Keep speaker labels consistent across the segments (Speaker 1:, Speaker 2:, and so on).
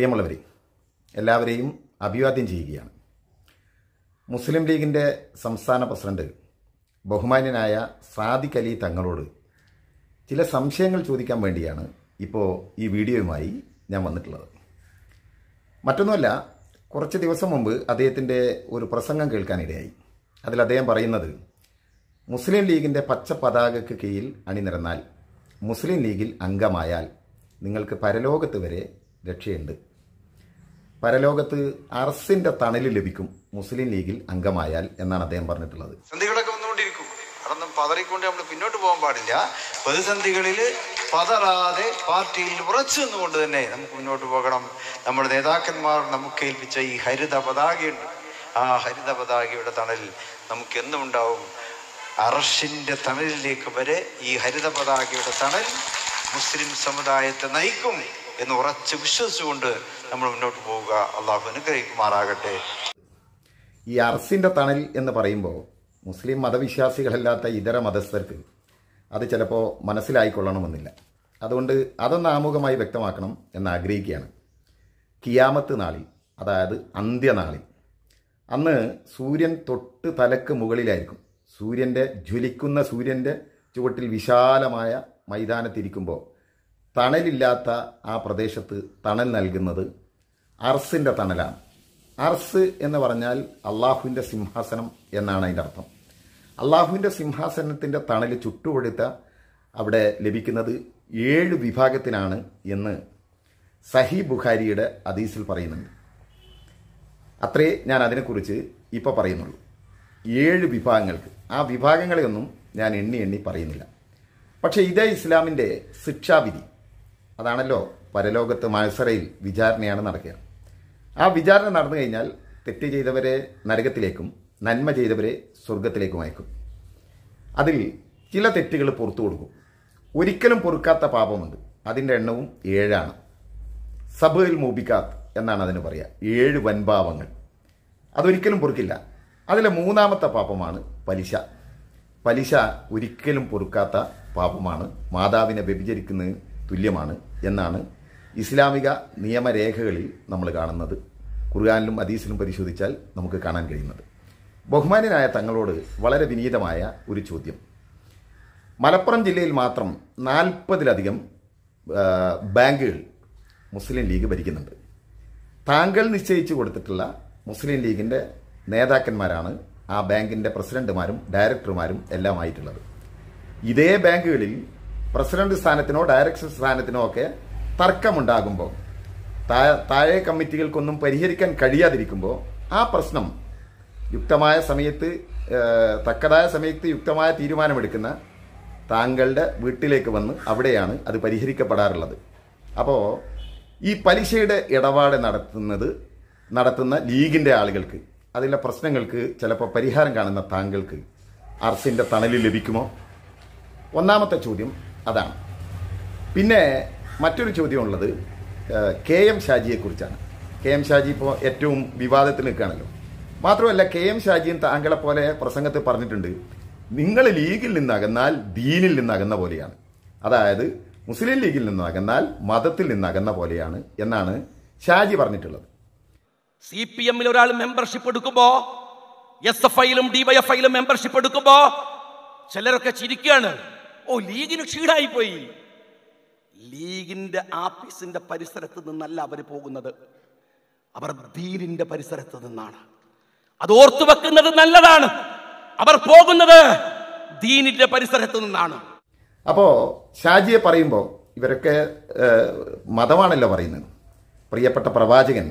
Speaker 1: പ്രിയമുള്ളവരെ എല്ലാവരെയും അഭിവാദ്യം ചെയ്യുകയാണ് മുസ്ലിം ലീഗിൻ്റെ സംസ്ഥാന പ്രസിഡന്റ് ബഹുമാന്യനായ സാദിഖ് അലി തങ്ങളോട് ചില സംശയങ്ങൾ ചോദിക്കാൻ വേണ്ടിയാണ് ഇപ്പോൾ ഈ വീഡിയോയുമായി ഞാൻ വന്നിട്ടുള്ളത് മറ്റൊന്നുമല്ല കുറച്ച് ദിവസം മുമ്പ് അദ്ദേഹത്തിൻ്റെ ഒരു പ്രസംഗം കേൾക്കാനിടയായി അതിൽ അദ്ദേഹം പറയുന്നത് മുസ്ലിം ലീഗിൻ്റെ പച്ച പതാകയ്ക്ക് കീഴിൽ അണിനിരന്നാൽ മുസ്ലിം ലീഗിൽ അംഗമായാൽ നിങ്ങൾക്ക് പരലോകത്ത് വരെ രക്ഷയുണ്ട് പരലോകത്ത് അറസിന്റെ തണൽ ലഭിക്കും മുസ്ലിം ലീഗിൽ അംഗമായാൽ എന്നാണ് അദ്ദേഹം പറഞ്ഞിട്ടുള്ളത് സന്ധികളൊക്കെ വന്നുകൊണ്ടിരിക്കും അതൊന്നും പതറിക്കൊണ്ട് നമ്മൾ പിന്നോട്ട് പോകാൻ പാടില്ല പ്രതിസന്ധികളിൽ പതറാതെ പാർട്ടിയിൽ ഉറച്ചു നിന്നുകൊണ്ട് തന്നെ നമുക്ക് മുന്നോട്ട് പോകണം നമ്മുടെ നേതാക്കന്മാർ നമുക്ക് ഏൽപ്പിച്ച ഈ ഹരിത പതാകയുണ്ട് ആ ഹരിത പതാകയുടെ തണലിൽ നമുക്ക് എന്നും ഉണ്ടാവും അറഷിന്റെ തണലിലേക്ക് വരെ ഈ ഹരിത പതാകയുടെ തണൽ മുസ്ലിം സമുദായത്തെ നയിക്കും എന്ന് ഉറച്ച് വിശ്വസിച്ചുകൊണ്ട് നമ്മൾ മുന്നോട്ട് പോവുക അള്ളാഹു അനുഗ്രഹിക്കുമാറാകട്ടെ ഈ അർസിൻ്റെ തണൽ എന്ന് പറയുമ്പോൾ മുസ്ലിം മതവിശ്വാസികളല്ലാത്ത ഇതര മതസ്ഥർക്ക് അത് ചിലപ്പോൾ മനസ്സിലായിക്കൊള്ളണമെന്നില്ല അതുകൊണ്ട് അതൊന്ന് ആമുഖമായി വ്യക്തമാക്കണം എന്ന് ആഗ്രഹിക്കുകയാണ് കിയാമത്ത് നാളിൽ അതായത് അന്ത്യനാളിൽ അന്ന് സൂര്യൻ തൊട്ട് തലക്ക് മുകളിലായിരിക്കും സൂര്യൻ്റെ ജ്വലിക്കുന്ന സൂര്യൻ്റെ ചുവട്ടിൽ വിശാലമായ മൈതാനത്തിരിക്കുമ്പോൾ തണലില്ലാത്ത ആ പ്രദേശത്ത് തണൽ നൽകുന്നത് അർസിൻ്റെ തണലാണ് അർസ് എന്ന് പറഞ്ഞാൽ അള്ളാഹുവിൻ്റെ സിംഹാസനം എന്നാണ് അതിൻ്റെ അർത്ഥം അള്ളാഹുവിൻ്റെ സിംഹാസനത്തിൻ്റെ തണൽ ചുട്ടുപൊടുത്ത അവിടെ ലഭിക്കുന്നത് ഏഴ് വിഭാഗത്തിനാണ് എന്ന് സഹി ബുഖാരിയുടെ അദീസിൽ പറയുന്നുണ്ട് അത്രേ ഞാൻ അതിനെക്കുറിച്ച് ഇപ്പോൾ പറയുന്നുള്ളൂ ഏഴ് വിഭാഗങ്ങൾക്ക് ആ വിഭാഗങ്ങളെയൊന്നും ഞാൻ എണ്ണി എണ്ണി പറയുന്നില്ല പക്ഷേ ഇതേ ഇസ്ലാമിൻ്റെ ശിക്ഷാവിധി അതാണല്ലോ പരലോകത്ത് മത്സരയിൽ വിചാരണയാണ് നടക്കുക ആ വിചാരണ നടന്നു കഴിഞ്ഞാൽ തെറ്റ് ചെയ്തവരെ നരകത്തിലേക്കും നന്മ ചെയ്തവരെ സ്വർഗത്തിലേക്കും അയക്കും അതിൽ ചില തെറ്റുകൾ പുറത്തു കൊടുക്കും ഒരിക്കലും പൊറുക്കാത്ത പാപമുണ്ട് അതിൻ്റെ എണ്ണവും ഏഴാണ് സബയിൽ മൂപിക്കാത്ത് എന്നാണ് അതിന് പറയുക ഏഴ് വൻപാപങ്ങൾ അതൊരിക്കലും പൊറുക്കില്ല അതിലെ മൂന്നാമത്തെ പാപമാണ് പലിശ പലിശ ഒരിക്കലും പൊറുക്കാത്ത പാപമാണ് മാതാവിനെ വ്യഭിചരിക്കുന്നത് തുല്യമാണ് എന്നാണ് ഇസ്ലാമിക നിയമരേഖകളിൽ നമ്മൾ കാണുന്നത് ഖുർആാനിലും അദീസിലും പരിശോധിച്ചാൽ നമുക്ക് കാണാൻ കഴിയുന്നത് ബഹുമാന്യനായ തങ്ങളോട് വളരെ വിനീതമായ ഒരു ചോദ്യം മലപ്പുറം ജില്ലയിൽ മാത്രം നാൽപ്പതിലധികം ബാങ്കുകൾ മുസ്ലിം ലീഗ് ഭരിക്കുന്നുണ്ട് താങ്കൾ നിശ്ചയിച്ചു കൊടുത്തിട്ടുള്ള മുസ്ലിം ലീഗിൻ്റെ നേതാക്കന്മാരാണ് ആ ബാങ്കിൻ്റെ പ്രസിഡന്റുമാരും ഡയറക്ടർമാരും എല്ലാമായിട്ടുള്ളത് ഇതേ ബാങ്കുകളിൽ പ്രസിഡന്റ് സ്ഥാനത്തിനോ ഡയറക്ടർ സ്ഥാനത്തിനോ ഒക്കെ തർക്കമുണ്ടാകുമ്പോൾ താഴെ കമ്മിറ്റികൾക്കൊന്നും പരിഹരിക്കാൻ കഴിയാതിരിക്കുമ്പോൾ ആ പ്രശ്നം യുക്തമായ സമയത്ത് തക്കതായ സമയത്ത് യുക്തമായ തീരുമാനമെടുക്കുന്ന താങ്കളുടെ വീട്ടിലേക്ക് വന്ന് അവിടെയാണ് അത് പരിഹരിക്കപ്പെടാറുള്ളത് അപ്പോൾ ഈ പലിശയുടെ ഇടപാട് നടത്തുന്നത് നടത്തുന്ന ലീഗിൻ്റെ ആളുകൾക്ക് അതിലെ പ്രശ്നങ്ങൾക്ക് ചിലപ്പോൾ പരിഹാരം കാണുന്ന താങ്കൾക്ക് അർസിൻ്റെ തണലിൽ ലഭിക്കുമോ ഒന്നാമത്തെ ചോദ്യം അതാണ് പിന്നെ മറ്റൊരു ചോദ്യമുള്ളത് കെ എം ഷാജിയെക്കുറിച്ചാണ് കെ എം ഷാജി ഇപ്പോൾ ഏറ്റവും വിവാദത്തിൽ നിൽക്കുകയാണല്ലോ മാത്രമല്ല കെ എം ഷാജിയും താങ്കളെ പോലെ പ്രസംഗത്തിൽ പറഞ്ഞിട്ടുണ്ട് നിങ്ങൾ ലീഗിൽ നിന്നകന്നാൽ ദീനിൽ നിന്നകന്ന പോലെയാണ് അതായത് മുസ്ലിം ലീഗിൽ നിന്നകന്നാൽ മതത്തിൽ നിന്നകന്ന പോലെയാണ് എന്നാണ് ഷാജി പറഞ്ഞിട്ടുള്ളത് സി പി എമ്മിൽ ഒരാൾ മെമ്പർഷിപ്പ് എടുക്കുമ്പോ എസ് എഫ് ഐയിലും ഐയിലും മെമ്പർഷിപ്പ് എടുക്കുമ്പോ ചിലരൊക്കെ ചിരിക്കുകയാണ് ഓ ലീഗിന് ക്ഷീണായിപ്പോയി ലീഗിന്റെ ആഫീസിന്റെ പരിസരത്ത് നിന്നല്ല അവർ പോകുന്നത് അവർ ദീനിന്റെ പരിസരത്ത് നിന്നാണ് അത് ഓർത്തു വെക്കുന്നത് നല്ലതാണ് അവർ പോകുന്നത് ദീനിന്റെ പരിസരത്ത് നിന്നാണ് അപ്പോൾ ഷാജിയെ പറയുമ്പോൾ ഇവരൊക്കെ മതമാണല്ലോ പറയുന്നത് പ്രിയപ്പെട്ട പ്രവാചകൻ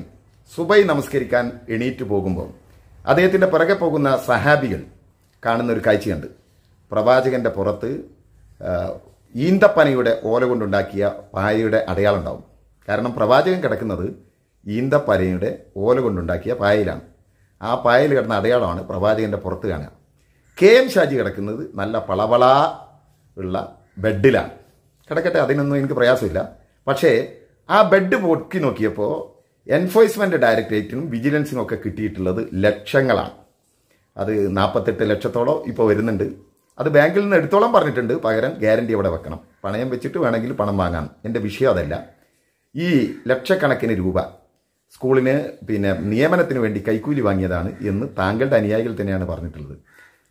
Speaker 1: സുബൈ നമസ്കരിക്കാൻ എണീറ്റ് പോകുമ്പോൾ അദ്ദേഹത്തിൻ്റെ പിറകെ പോകുന്ന സഹാബികൾ കാണുന്ന ഒരു കാഴ്ചയുണ്ട് പ്രവാചകൻ്റെ പുറത്ത് ഈന്തപ്പനയുടെ ഓല കൊണ്ടുണ്ടാക്കിയ പായയുടെ അടയാളം ഉണ്ടാവും കാരണം പ്രവാചകൻ കിടക്കുന്നത് ഈന്തപ്പനയുടെ ഓല കൊണ്ടുണ്ടാക്കിയ പായയിലാണ് ആ പായയിൽ കിടന്ന അടയാളമാണ് പ്രവാചകൻ്റെ പുറത്ത് കാണുക കെ എം ഷാജി കിടക്കുന്നത് നല്ല പളവള ഉള്ള ബെഡിലാണ് കിടക്കട്ടെ അതിനൊന്നും എനിക്ക് പ്രയാസമില്ല പക്ഷേ ആ ബെഡ് പൊക്കി നോക്കിയപ്പോൾ എൻഫോഴ്സ്മെൻ്റ് ഡയറക്ടറേറ്റിനും വിജിലൻസിനും ഒക്കെ കിട്ടിയിട്ടുള്ളത് ലക്ഷങ്ങളാണ് അത് നാൽപ്പത്തെട്ട് ലക്ഷത്തോളം ഇപ്പോൾ വരുന്നുണ്ട് അത് ബാങ്കിൽ നിന്ന് എടുത്തോളം പറഞ്ഞിട്ടുണ്ട് പകരം ഗ്യാരണ്ടി അവിടെ വെക്കണം പണയം വെച്ചിട്ട് വേണമെങ്കിൽ പണം വാങ്ങാം എൻ്റെ വിഷയം അതല്ല ഈ ലക്ഷക്കണക്കിന് രൂപ സ്കൂളിന് പിന്നെ നിയമനത്തിന് വേണ്ടി കൈക്കൂലി വാങ്ങിയതാണ് എന്ന് താങ്കളുടെ അനുയായികൾ തന്നെയാണ് പറഞ്ഞിട്ടുള്ളത്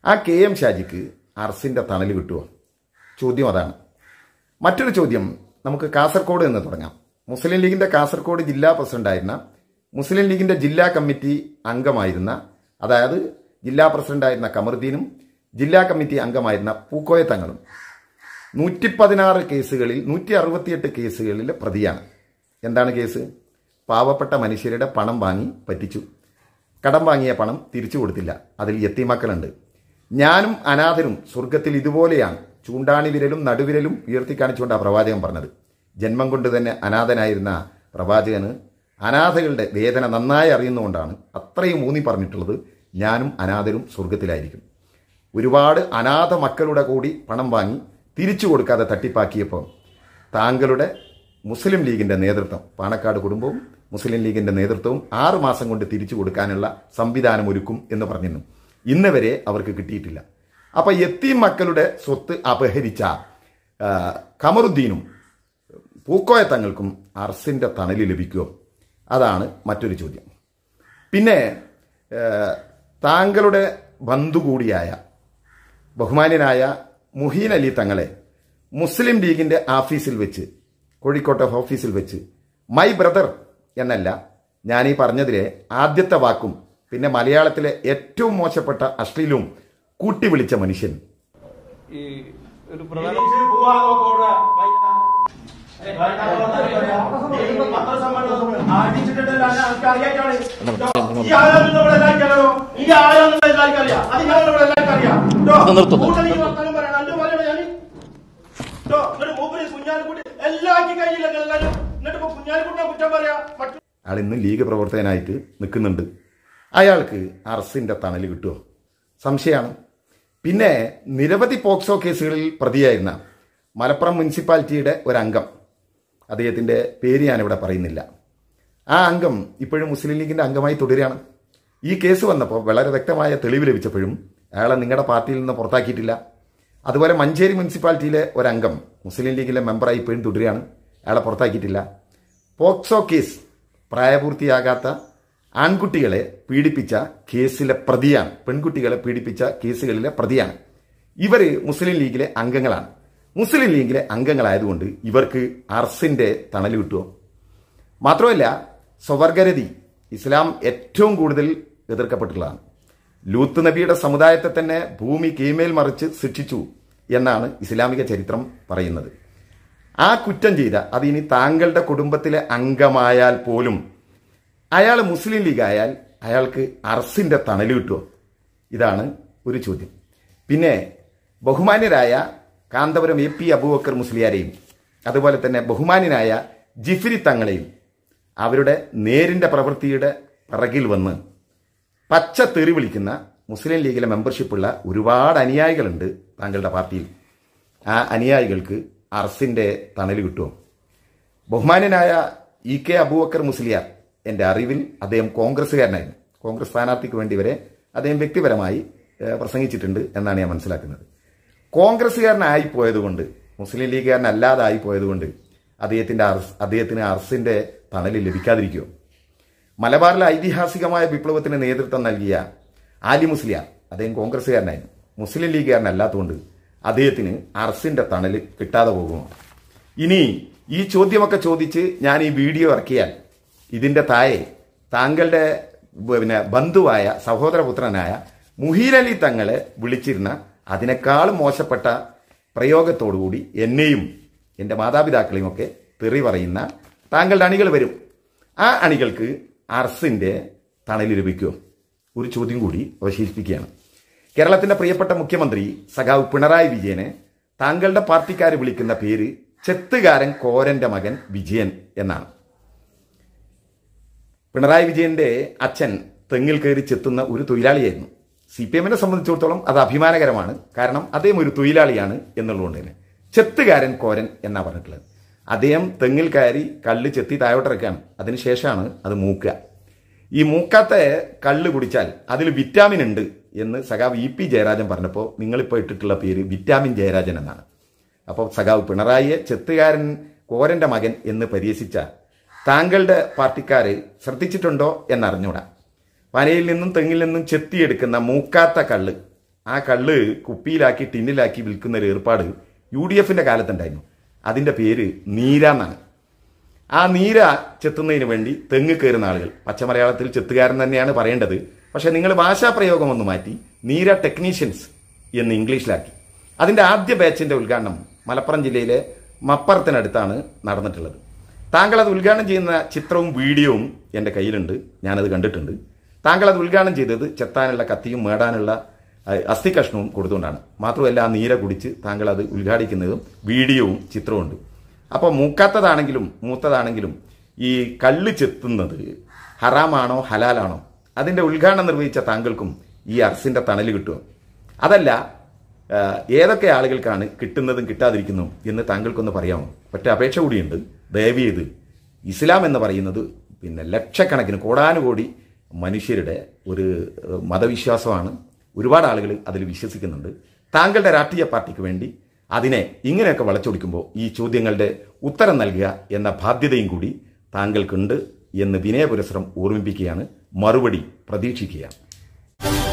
Speaker 1: ആ കെ എം ഷാജിക്ക് അർസിൻ്റെ തണൽ കിട്ടുമോ ചോദ്യം അതാണ് മറ്റൊരു ചോദ്യം നമുക്ക് കാസർഗോഡ് എന്ന് തുടങ്ങാം മുസ്ലിം ലീഗിൻ്റെ കാസർഗോഡ് ജില്ലാ പ്രസിഡന്റായിരുന്ന മുസ്ലിം ലീഗിൻ്റെ ജില്ലാ കമ്മിറ്റി അംഗമായിരുന്ന അതായത് ജില്ലാ പ്രസിഡന്റായിരുന്ന കമറുദ്ദീനും ജില്ലാ കമ്മിറ്റി അംഗമായിരുന്ന പൂക്കോയ തങ്ങളും നൂറ്റി പതിനാറ് കേസുകളിൽ നൂറ്റി അറുപത്തിയെട്ട് കേസുകളിലെ പ്രതിയാണ് എന്താണ് കേസ് പാവപ്പെട്ട മനുഷ്യരുടെ പണം വാങ്ങി പറ്റിച്ചു കടം വാങ്ങിയ പണം തിരിച്ചു കൊടുത്തില്ല അതിൽ എത്തിമക്കളുണ്ട് ഞാനും അനാഥനും സ്വർഗത്തിൽ ഇതുപോലെയാണ് ചൂണ്ടാണി വിരലും നടുവിരലും ഉയർത്തി കാണിച്ചുകൊണ്ട് ആ പ്രവാചകൻ പറഞ്ഞത് ജന്മം കൊണ്ട് തന്നെ അനാഥനായിരുന്ന പ്രവാചകന് അനാഥകളുടെ വേദന നന്നായി അറിയുന്നതുകൊണ്ടാണ് അത്രയും ഊന്നി പറഞ്ഞിട്ടുള്ളത് ഞാനും അനാഥരും സ്വർഗത്തിലായിരിക്കും ഒരുപാട് അനാഥ മക്കളുടെ കൂടി പണം വാങ്ങി തിരിച്ചു കൊടുക്കാതെ തട്ടിപ്പാക്കിയപ്പോൾ താങ്കളുടെ മുസ്ലിം ലീഗിൻ്റെ നേതൃത്വം പാണക്കാട് കുടുംബവും മുസ്ലിം ലീഗിൻ്റെ നേതൃത്വവും ആറുമാസം മാസം കൊണ്ട് തിരിച്ചു കൊടുക്കാനുള്ള സംവിധാനം ഒരുക്കും എന്ന് പറഞ്ഞിരുന്നു ഇന്ന് വരെ അവർക്ക് കിട്ടിയിട്ടില്ല അപ്പോൾ എത്തി മക്കളുടെ സ്വത്ത് അപഹരിച്ച കമറുദ്ദീനും പൂക്കോയ തങ്ങൾക്കും അർസിൻ്റെ തണലി ലഭിക്കുമോ അതാണ് മറ്റൊരു ചോദ്യം പിന്നെ താങ്കളുടെ ബന്ധു കൂടിയായ ബഹുമാന്യനായ മുഹീൻ അലി തങ്ങളെ മുസ്ലിം ലീഗിൻ്റെ ആഫീസിൽ വെച്ച് കോഴിക്കോട്ടെ ഓഫീസിൽ വെച്ച് മൈ ബ്രദർ എന്നല്ല ഞാൻ ഈ പറഞ്ഞതിലെ ആദ്യത്തെ വാക്കും പിന്നെ മലയാളത്തിലെ ഏറ്റവും മോശപ്പെട്ട അശ്ലീലും കൂട്ടി വിളിച്ച മനുഷ്യൻ ഈ ഒരു പ്രധാന എന്താണ് പറയാ ഇന്ന് ലീഗ് പ്രവർത്തകനായിട്ട് നിൽക്കുന്നുണ്ട് അയാൾക്ക് അറസ്റ്റിൻ്റെ തണല് കിട്ടുമോ സംശയമാണ് പിന്നെ നിരവധി പോക്സോ കേസുകളിൽ പ്രതിയായിരുന്ന മലപ്പുറം മുനിസിപ്പാലിറ്റിയുടെ ഒരംഗം അദ്ദേഹത്തിന്റെ പേര് ഞാനിവിടെ പറയുന്നില്ല ആ അംഗം ഇപ്പോഴും മുസ്ലിം ലീഗിന്റെ അംഗമായി തുടരുകയാണ് ഈ കേസ് വന്നപ്പോൾ വളരെ വ്യക്തമായ തെളിവ് ലഭിച്ചപ്പോഴും അയാളെ നിങ്ങളുടെ പാർട്ടിയിൽ നിന്ന് പുറത്താക്കിയിട്ടില്ല അതുപോലെ മഞ്ചേരി മുനിസിപ്പാലിറ്റിയിലെ ഒരംഗം മുസ്ലിം ലീഗിലെ മെമ്പറായി ഇപ്പോഴും തുടരുകയാണ് അയാളെ പുറത്താക്കിയിട്ടില്ല പോക്സോ കേസ് പ്രായപൂർത്തിയാകാത്ത ആൺകുട്ടികളെ പീഡിപ്പിച്ച കേസിലെ പ്രതിയാണ് പെൺകുട്ടികളെ പീഡിപ്പിച്ച കേസുകളിലെ പ്രതിയാണ് ഇവർ മുസ്ലിം ലീഗിലെ അംഗങ്ങളാണ് മുസ്ലിം ലീഗിലെ അംഗങ്ങളായതുകൊണ്ട് ഇവർക്ക് അർസിൻ്റെ തണൽ കിട്ടുമോ മാത്രമല്ല സ്വവർഗരതി ഇസ്ലാം ഏറ്റവും കൂടുതൽ എതിർക്കപ്പെട്ടിട്ടുള്ളതാണ് ലൂത്ത് നബിയുടെ സമുദായത്തെ തന്നെ ഭൂമി കീമേൽ മറിച്ച് ശിക്ഷിച്ചു എന്നാണ് ഇസ്ലാമിക ചരിത്രം പറയുന്നത് ആ കുറ്റം ചെയ്ത അത് ഇനി താങ്കളുടെ കുടുംബത്തിലെ അംഗമായാൽ പോലും അയാൾ മുസ്ലിം ലീഗ് ആയാൽ അയാൾക്ക് അർസിൻ്റെ തണൽ കിട്ടുമോ ഇതാണ് ഒരു ചോദ്യം പിന്നെ ബഹുമാന്യരായ കാന്തപുരം എ പി അബൂബക്കർ മുസ്ലിയാരെയും അതുപോലെ തന്നെ ബഹുമാന്യനായ ജിഫിരി തങ്ങളെയും അവരുടെ നേരിൻ്റെ പ്രവൃത്തിയുടെ പിറകിൽ വന്ന് പച്ച തെറി വിളിക്കുന്ന മുസ്ലിം ലീഗിലെ മെമ്പർഷിപ്പുള്ള ഒരുപാട് അനുയായികളുണ്ട് താങ്കളുടെ പാർട്ടിയിൽ ആ അനുയായികൾക്ക് അർസിൻ്റെ തണൽ കിട്ടും ബഹുമാനനായ ഇ കെ അബൂബക്കർ മുസ്ലിയാർ എൻ്റെ അറിവിൽ അദ്ദേഹം കോൺഗ്രസ്സുകാരനായിരുന്നു കോൺഗ്രസ് സ്ഥാനാർത്ഥിക്ക് വേണ്ടി വരെ അദ്ദേഹം വ്യക്തിപരമായി പ്രസംഗിച്ചിട്ടുണ്ട് എന്നാണ് ഞാൻ മനസ്സിലാക്കുന്നത് കോൺഗ്രസ്സുകാരനായി പോയതുകൊണ്ട് മുസ്ലിം ലീഗുകാരനല്ലാതായി പോയതുകൊണ്ട് അദ്ദേഹത്തിൻ്റെ അർസ് അദ്ദേഹത്തിന് അർസിൻ്റെ തണലിൽ ലഭിക്കാതിരിക്കുമോ മലബാറിലെ ഐതിഹാസികമായ വിപ്ലവത്തിന് നേതൃത്വം നൽകിയ ആലി മുസ്ലിയാർ അദ്ദേഹം കോൺഗ്രസ്സുകാരനായിരുന്നു മുസ്ലിം ലീഗുകാരനല്ലാത്തതുകൊണ്ട് അദ്ദേഹത്തിന് അർസിൻ്റെ തണൽ കിട്ടാതെ പോകുമോ ഇനി ഈ ചോദ്യമൊക്കെ ചോദിച്ച് ഞാൻ ഈ വീഡിയോ ഇറക്കിയാൽ ഇതിൻ്റെ തായെ താങ്കളുടെ പിന്നെ ബന്ധുവായ സഹോദരപുത്രനായ മുഹീരലി തങ്ങളെ വിളിച്ചിരുന്ന അതിനേക്കാൾ മോശപ്പെട്ട പ്രയോഗത്തോടുകൂടി എന്നെയും എൻ്റെ മാതാപിതാക്കളെയും ഒക്കെ തെറി പറയുന്ന താങ്കളുടെ അണികൾ വരും ആ അണികൾക്ക് അർസിൻ്റെ തണലിൽ ലഭിക്കുമോ ഒരു ചോദ്യം കൂടി അവശേഷിപ്പിക്കുകയാണ് കേരളത്തിൻ്റെ പ്രിയപ്പെട്ട മുഖ്യമന്ത്രി സഖാവ് പിണറായി വിജയനെ താങ്കളുടെ പാർട്ടിക്കാർ വിളിക്കുന്ന പേര് ചെത്തുകാരൻ കോരൻ്റെ മകൻ വിജയൻ എന്നാണ് പിണറായി വിജയൻ്റെ അച്ഛൻ തെങ്ങിൽ കയറി ചെത്തുന്ന ഒരു തൊഴിലാളിയായിരുന്നു സി പി എമ്മിനെ സംബന്ധിച്ചിടത്തോളം അത് അഭിമാനകരമാണ് കാരണം അദ്ദേഹം ഒരു തൊഴിലാളിയാണ് എന്നുള്ളതുകൊണ്ട് തന്നെ ചെത്തുകാരൻ കോരൻ എന്നാണ് പറഞ്ഞിട്ടുള്ളത് അദ്ദേഹം തെങ്ങിൽ കയറി കല്ല് ചെത്തി താഴോട്ടിറക്കുകയാണ് അതിനുശേഷമാണ് അത് മൂക്കുക ഈ മൂക്കാത്ത കല്ല് കുടിച്ചാൽ അതിൽ വിറ്റാമിൻ ഉണ്ട് എന്ന് സഖാവ് ഇ പി ജയരാജൻ പറഞ്ഞപ്പോൾ നിങ്ങളിപ്പോൾ ഇട്ടിട്ടുള്ള പേര് വിറ്റാമിൻ ജയരാജൻ എന്നാണ് അപ്പോൾ സഖാവ് പിണറായിയെ ചെത്തുകാരൻ കോരൻ്റെ മകൻ എന്ന് പരിഹസിച്ച താങ്കളുടെ പാർട്ടിക്കാർ ശ്രദ്ധിച്ചിട്ടുണ്ടോ എന്നറിഞ്ഞൂടാ പനയിൽ നിന്നും തെങ്ങിൽ നിന്നും ചെത്തിയെടുക്കുന്ന മൂക്കാത്ത കള്ള് ആ കള്ള് കുപ്പിയിലാക്കി ടിന്നിലാക്കി വിൽക്കുന്ന ഒരു ഏർപ്പാട് യു ഡി എഫിന്റെ കാലത്തുണ്ടായിരുന്നു അതിന്റെ പേര് നീര എന്നാണ് ആ നീര ചെത്തുന്നതിന് വേണ്ടി തെങ്ങ് കയറുന്ന ആളുകൾ പച്ചമലയാളത്തിൽ ചെത്തുകാരൻ തന്നെയാണ് പറയേണ്ടത് പക്ഷേ നിങ്ങൾ ഭാഷാപ്രയോഗം ഒന്ന് മാറ്റി നീര ടെക്നീഷ്യൻസ് എന്ന് ഇംഗ്ലീഷിലാക്കി അതിന്റെ ആദ്യ ബാച്ചിന്റെ ഉദ്ഘാടനം മലപ്പുറം ജില്ലയിലെ മപ്പുറത്തിനടുത്താണ് നടന്നിട്ടുള്ളത് താങ്കൾ അത് ഉദ്ഘാടനം ചെയ്യുന്ന ചിത്രവും വീഡിയോവും എൻ്റെ കയ്യിലുണ്ട് ഞാനത് കണ്ടിട്ടുണ്ട് താങ്കൾ അത് ഉദ്ഘാടനം ചെയ്തത് ചെത്താനുള്ള കത്തിയും മേടാനുള്ള അസ്ഥി കഷ്ണവും കൊടുത്തുകൊണ്ടാണ് മാത്രമല്ല ആ നീര കുടിച്ച് താങ്കൾ അത് ഉദ്ഘാടിക്കുന്നതും വീഡിയോവും ഉണ്ട് അപ്പോൾ മൂക്കാത്തതാണെങ്കിലും മൂത്തതാണെങ്കിലും ഈ കള്ള് ചെത്തുന്നത് ഹറാമാണോ ഹലാലാണോ അതിൻ്റെ ഉദ്ഘാടനം നിർവഹിച്ച താങ്കൾക്കും ഈ അർസിൻ്റെ തണൽ കിട്ടുമോ അതല്ല ഏതൊക്കെ ആളുകൾക്കാണ് കിട്ടുന്നതും കിട്ടാതിരിക്കുന്നു എന്ന് താങ്കൾക്കൊന്ന് പറയാമോ ഒറ്റ അപേക്ഷ കൂടിയുണ്ട് ദയവീത് ഇസ്ലാം എന്ന് പറയുന്നത് പിന്നെ ലക്ഷക്കണക്കിന് കോടാനുകോടി മനുഷ്യരുടെ ഒരു മതവിശ്വാസമാണ് ഒരുപാട് ആളുകൾ അതിൽ വിശ്വസിക്കുന്നുണ്ട് താങ്കളുടെ രാഷ്ട്രീയ പാർട്ടിക്ക് വേണ്ടി അതിനെ ഇങ്ങനെയൊക്കെ വളച്ചൊടിക്കുമ്പോൾ ഈ ചോദ്യങ്ങളുടെ ഉത്തരം നൽകുക എന്ന ബാധ്യതയും കൂടി താങ്കൾക്കുണ്ട് എന്ന് വിനയപുരസരം ഓർമ്മിപ്പിക്കുകയാണ് മറുപടി പ്രതീക്ഷിക്കുകയാണ്